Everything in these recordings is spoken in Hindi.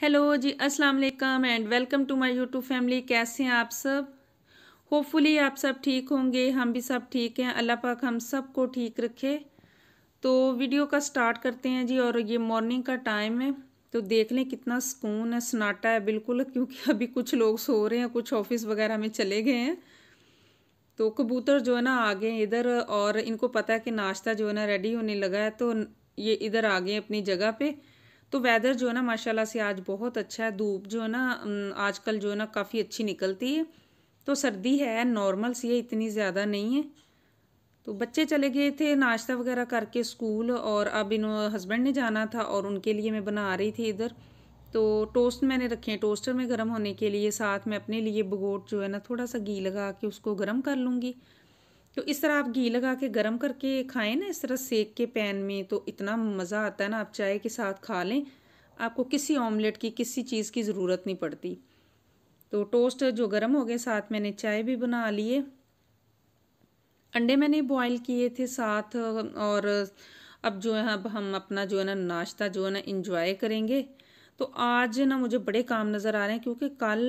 हेलो जी अस्सलाम वालेकुम and welcome to my YouTube family कैसे हैं आप सब होपफुली आप सब ठीक होंगे हम भी सब ठीक हैं अल्लाह पाक हम सब को ठीक रखे तो वीडियो का स्टार्ट करते हैं जी और ये मॉर्निंग का टाइम है तो देख लें कितना सुकून है सन्नाटा है बिल्कुल क्योंकि अभी कुछ लोग सो रहे हैं कुछ ऑफिस वगैरह में चले गए हैं तो कबूतर जो है ना आ गए इधर और इनको पता है कि नाश्ता जो है ना रेडी होने लगा है तो ये इधर आ गए अपनी जगह पर तो वेदर जो है ना माशाल्लाह से आज बहुत अच्छा है धूप जो है ना आजकल जो है ना काफ़ी अच्छी निकलती है तो सर्दी है नॉर्मल सी है इतनी ज़्यादा नहीं है तो बच्चे चले गए थे नाश्ता वगैरह करके स्कूल और अब इन हस्बैंड ने जाना था और उनके लिए मैं बना रही थी इधर तो टोस्ट मैंने रखे हैं टोस्टर में गर्म होने के लिए साथ में अपने लिए बगोट जो है ना थोड़ा सा घी लगा के उसको गर्म कर लूँगी तो इस तरह आप घी लगा के गर्म करके खाएं ना इस तरह सेक के पैन में तो इतना मज़ा आता है ना आप चाय के साथ खा लें आपको किसी ऑमलेट की किसी चीज़ की ज़रूरत नहीं पड़ती तो टोस्ट जो गर्म हो गए साथ मैंने चाय भी बना लिए अंडे मैंने बॉईल किए थे साथ और अब जो है अब हम अपना जो है ना नाश्ता जो है ना इन्जॉय करेंगे तो आज ना मुझे बड़े काम नज़र आ रहे हैं क्योंकि कल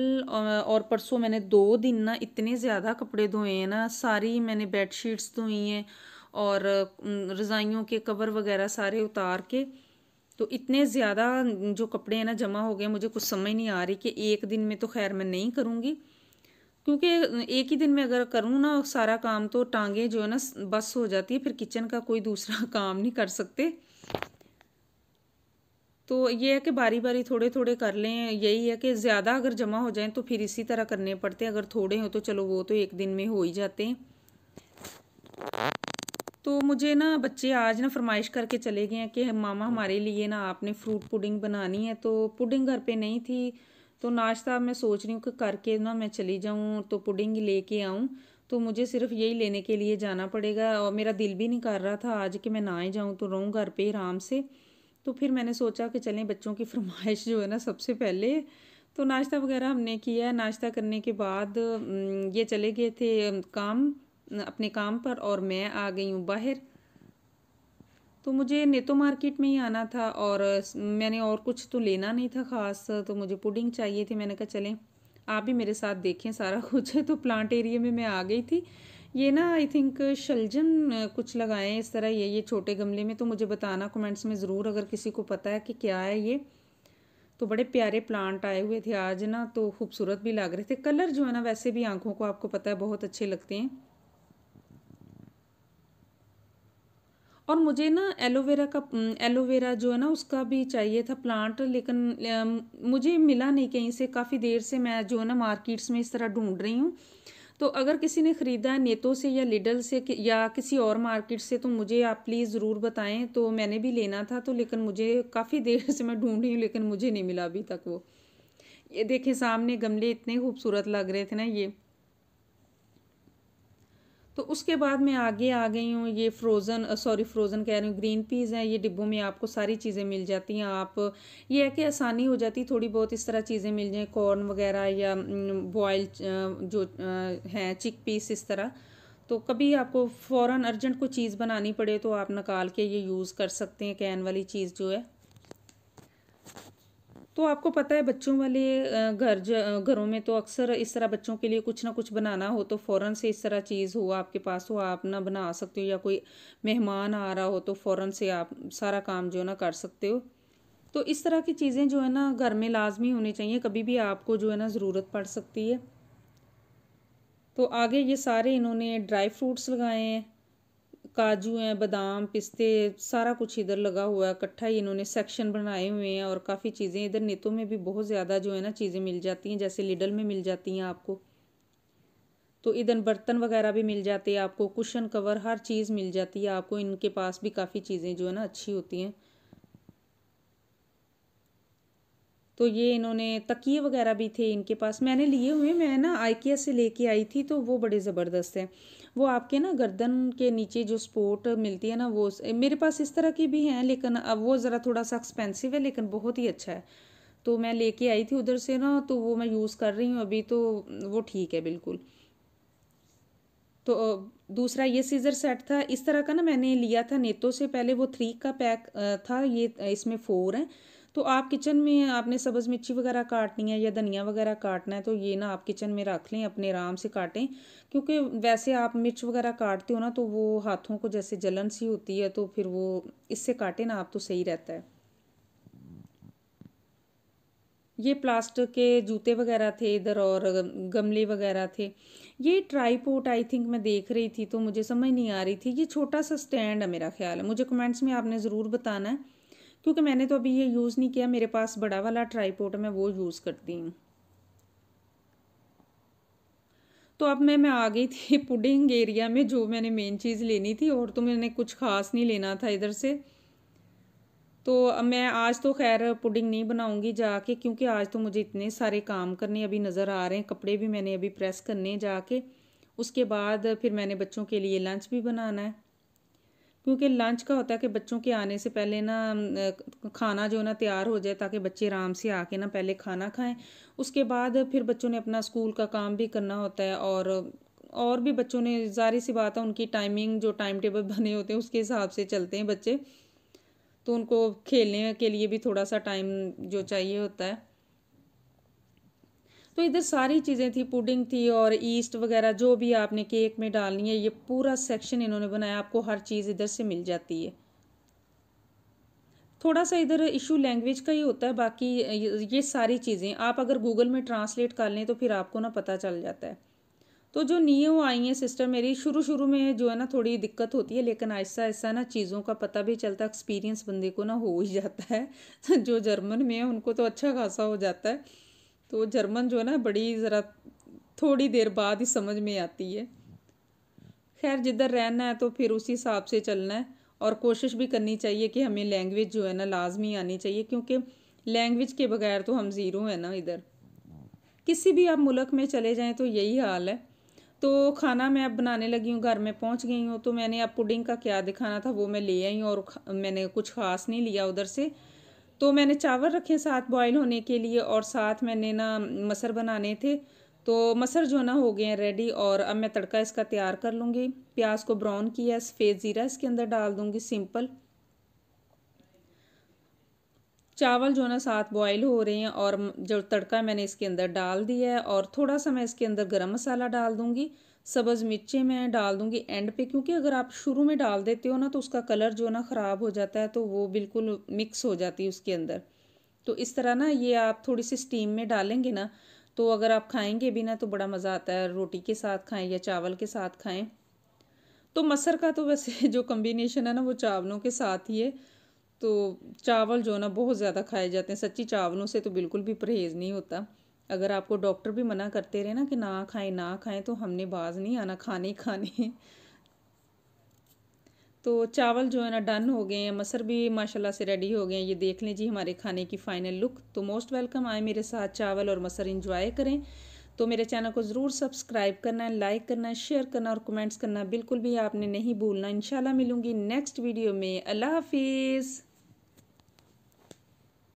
और परसों मैंने दो दिन ना इतने ज़्यादा कपड़े धोए हैं ना सारी मैंने बेड शीट्स धोई हैं और रज़ाइयों के कवर वगैरह सारे उतार के तो इतने ज़्यादा जो कपड़े हैं ना जमा हो गए मुझे कुछ समझ नहीं आ रही कि एक दिन में तो खैर मैं नहीं करूँगी क्योंकि एक ही दिन में अगर करूँ ना सारा काम तो टांगे जो है ना बस हो जाती है फिर किचन का कोई दूसरा काम नहीं कर सकते तो ये है कि बारी बारी थोड़े थोड़े कर लें यही है कि ज़्यादा अगर जमा हो जाएं तो फिर इसी तरह करने पड़ते हैं अगर थोड़े हों तो चलो वो तो एक दिन में हो ही जाते हैं तो मुझे ना बच्चे आज ना फरमाइश करके चले गए हैं कि मामा हमारे लिए ना आपने फ्रूट पुडिंग बनानी है तो पुडिंग घर पे नहीं थी तो नाश्ता मैं सोच रही हूँ कि करके ना मैं चली जाऊँ तो पुडिंग ले कर आऊँ तो मुझे सिर्फ यही लेने के लिए जाना पड़ेगा और मेरा दिल भी नहीं कर रहा था आज कि मैं ना ही जाऊँ तो रहूँ घर पर आराम से तो फिर मैंने सोचा कि चलें बच्चों की फरमाइश जो है ना सबसे पहले तो नाश्ता वगैरह हमने किया नाश्ता करने के बाद ये चले गए थे काम अपने काम पर और मैं आ गई हूँ बाहर तो मुझे नेतो मार्केट में ही आना था और मैंने और कुछ तो लेना नहीं था ख़ास तो मुझे पुडिंग चाहिए थी मैंने कहा चलें आप भी मेरे साथ देखें सारा कुछ तो प्लांट एरिया में मैं आ गई थी ये ना आई थिंक शलजम कुछ लगाएं इस तरह ये ये छोटे गमले में तो मुझे बताना कमेंट्स में ज़रूर अगर किसी को पता है कि क्या है ये तो बड़े प्यारे प्लांट आए हुए थे आज ना तो खूबसूरत भी लग रहे थे कलर जो है ना वैसे भी आँखों को आपको पता है बहुत अच्छे लगते हैं और मुझे ना एलोवेरा का एलोवेरा जो है ना उसका भी चाहिए था प्लांट लेकिन मुझे मिला नहीं कहीं से काफ़ी देर से मैं जो है ना मार्केट्स में इस तरह ढूंढ रही हूँ तो अगर किसी ने ख़रीदा है नेतो से या लिडल से कि, या किसी और मार्केट से तो मुझे आप प्लीज़ ज़रूर बताएं तो मैंने भी लेना था तो लेकिन मुझे काफ़ी देर से मैं ढूंढ रही हूँ लेकिन मुझे नहीं मिला अभी तक वो ये देखें सामने गमले इतने खूबसूरत लग रहे थे ना ये तो उसके बाद मैं आगे आ गई हूँ ये फ्रोज़न सॉरी फ्रोज़न कह रही हूँ ग्रीन पीज़ हैं ये डिब्बों में आपको सारी चीज़ें मिल जाती हैं आप ये है कि आसानी हो जाती थोड़ी बहुत इस तरह चीज़ें मिल जाएँ कॉर्न वगैरह या बॉयल जो हैं चिक पीस इस तरह तो कभी आपको फ़ौर अर्जेंट कोई चीज़ बनानी पड़े तो आप निकाल के ये यूज़ कर सकते हैं कैन वाली चीज़ जो है तो आपको पता है बच्चों वाले घर घरों में तो अक्सर इस तरह बच्चों के लिए कुछ ना कुछ बनाना हो तो फ़ौरन से इस तरह चीज़ हो आपके पास हो आप ना बना सकते हो या कोई मेहमान आ रहा हो तो फ़ौरन से आप सारा काम जो है ना कर सकते हो तो इस तरह की चीज़ें जो है ना घर में लाजमी होनी चाहिए कभी भी आपको जो है ना ज़रूरत पड़ सकती है तो आगे ये सारे इन्होंने ड्राई फ्रूट्स लगाए हैं काजू हैं बादाम पिस्ते सारा कुछ इधर लगा हुआ है इकट्ठा ही इन्होंने सेक्शन बनाए हुए हैं और काफ़ी चीज़ें इधर नेतों में भी बहुत ज़्यादा जो है ना चीज़ें मिल जाती हैं जैसे लिडल में मिल जाती हैं आपको तो इधर बर्तन वगैरह भी मिल जाते हैं आपको कुशन कवर हर चीज़ मिल जाती है आपको इनके पास भी काफ़ी चीज़ें जो है ना अच्छी होती हैं तो ये इन्होंने तकिए वगैरह भी थे इनके पास मैंने लिए हुए मैं ना आइकिया से लेके आई थी तो वो बड़े ज़बरदस्त हैं वो आपके ना गर्दन के नीचे जो स्पोर्ट मिलती है ना वो मेरे पास इस तरह की भी हैं लेकिन अब वो ज़रा थोड़ा सा एक्सपेंसिव है लेकिन बहुत ही अच्छा है तो मैं लेके आई थी उधर से ना तो वो मैं यूज़ कर रही हूँ अभी तो वो ठीक है बिल्कुल तो दूसरा ये सीज़र सेट था इस तरह का ना मैंने लिया था नेतो से पहले वो थ्री का पैक था ये इसमें फोर है तो आप किचन में आपने सब्ज़ मिर्ची वगैरह काटनी है या धनिया वगैरह काटना है तो ये ना आप किचन में रख लें अपने आराम से काटें क्योंकि वैसे आप मिर्च वगैरह काटते हो ना तो वो हाथों को जैसे जलन सी होती है तो फिर वो इससे काटें ना आप तो सही रहता है ये प्लास्टिक के जूते वगैरह थे इधर और गमले वगैरह थे ये ट्राईपोर्ट आई थिंक मैं देख रही थी तो मुझे समझ नहीं आ रही थी ये छोटा सा स्टैंड है मेरा ख्याल है मुझे कमेंट्स में आपने ज़रूर बताना है क्योंकि मैंने तो अभी ये यूज़ नहीं किया मेरे पास बड़ा वाला ट्राईपोर्ट मैं वो यूज़ करती हूँ तो अब मैं मैं आ गई थी पुडिंग एरिया में जो मैंने मेन चीज़ लेनी थी और तो मैंने कुछ खास नहीं लेना था इधर से तो अब मैं आज तो खैर पुडिंग नहीं बनाऊंगी जाके क्योंकि आज तो मुझे इतने सारे काम करने अभी नज़र आ रहे हैं कपड़े भी मैंने अभी प्रेस करने जाके उसके बाद फिर मैंने बच्चों के लिए लंच भी बनाना है क्योंकि लंच का होता है कि बच्चों के आने से पहले ना खाना जो है ना तैयार हो जाए ताकि बच्चे आराम से आके ना पहले खाना खाएं उसके बाद फिर बच्चों ने अपना स्कूल का काम भी करना होता है और और भी बच्चों ने जारी सी बात है उनकी टाइमिंग जो टाइम टेबल बने होते हैं उसके हिसाब से चलते हैं बच्चे तो उनको खेलने के लिए भी थोड़ा सा टाइम जो चाहिए होता है तो इधर सारी चीज़ें थी पुडिंग थी और ईस्ट वगैरह जो भी आपने केक में डालनी है ये पूरा सेक्शन इन्होंने बनाया आपको हर चीज़ इधर से मिल जाती है थोड़ा सा इधर इशू लैंग्वेज का ही होता है बाकी ये सारी चीज़ें आप अगर गूगल में ट्रांसलेट कर लें तो फिर आपको ना पता चल जाता है तो जो नियो आई हैं सिस्टर मेरी शुरू शुरू में जो है ना थोड़ी दिक्कत होती है लेकिन ऐसा ऐसा ना चीज़ों का पता भी चलता एक्सपीरियंस बंदे को ना हो ही जाता है जो जर्मन में है उनको तो अच्छा खासा हो जाता है तो जर्मन जो है ना बड़ी ज़रा थोड़ी देर बाद ही समझ में आती है खैर जिधर रहना है तो फिर उसी हिसाब से चलना है और कोशिश भी करनी चाहिए कि हमें लैंग्वेज जो है ना लाजमी आनी चाहिए क्योंकि लैंग्वेज के बगैर तो हम ज़ीरो हैं ना इधर किसी भी आप मुल्क में चले जाएँ तो यही हाल है तो खाना मैं अब बनाने लगी हूँ घर में पहुँच गई हूँ तो मैंने अब पुडिंग का क्या दिखाना था वो मैं ले आई हूँ और मैंने कुछ ख़ास नहीं लिया उधर से तो मैंने चावल रखे साथ बॉयल होने के लिए और साथ मैंने ना मसर बनाने थे तो मसर जो ना हो गए हैं रेडी और अब मैं तड़का इसका तैयार कर लूँगी प्याज को ब्राउन किया सफ़ेद ज़ीरा इसके अंदर डाल दूँगी सिंपल चावल जो ना साथ बॉयल हो रहे हैं और जो तड़का मैंने इसके अंदर डाल दिया है और थोड़ा सा मैं इसके अंदर गरम मसाला डाल दूँगी सब्ज़ मिर्चें मैं डाल दूँगी एंड पे क्योंकि अगर आप शुरू में डाल देते हो ना तो उसका कलर जो ना ख़राब हो जाता है तो वो बिल्कुल मिक्स हो जाती है उसके अंदर तो इस तरह ना ये आप थोड़ी सी स्टीम में डालेंगे ना तो अगर आप खाएंगे भी ना तो बड़ा मज़ा आता है रोटी के साथ खाएं या चावल के साथ खाएं तो मसर का तो वैसे जो कम्बिनेशन है ना वो चावलों के साथ ही है तो चावल जो ना बहुत ज़्यादा खाए जाते हैं सच्ची चावलों से तो बिल्कुल भी परहेज़ नहीं होता अगर आपको डॉक्टर भी मना करते रहे ना कि ना खाएं ना खाएं तो हमने बाज नहीं आना खाने खाने तो चावल जो है ना डन हो गए हैं मसर भी माशाल्लाह से रेडी हो गए हैं ये देख लें जी हमारे खाने की फ़ाइनल लुक तो मोस्ट वेलकम आए मेरे साथ चावल और मसर इंजॉय करें तो मेरे चैनल को ज़रूर सब्सक्राइब करना लाइक करना शेयर करना और कमेंट्स करना बिल्कुल भी आपने नहीं भूलना इन मिलूंगी नेक्स्ट वीडियो में अल्लाह हाफिज़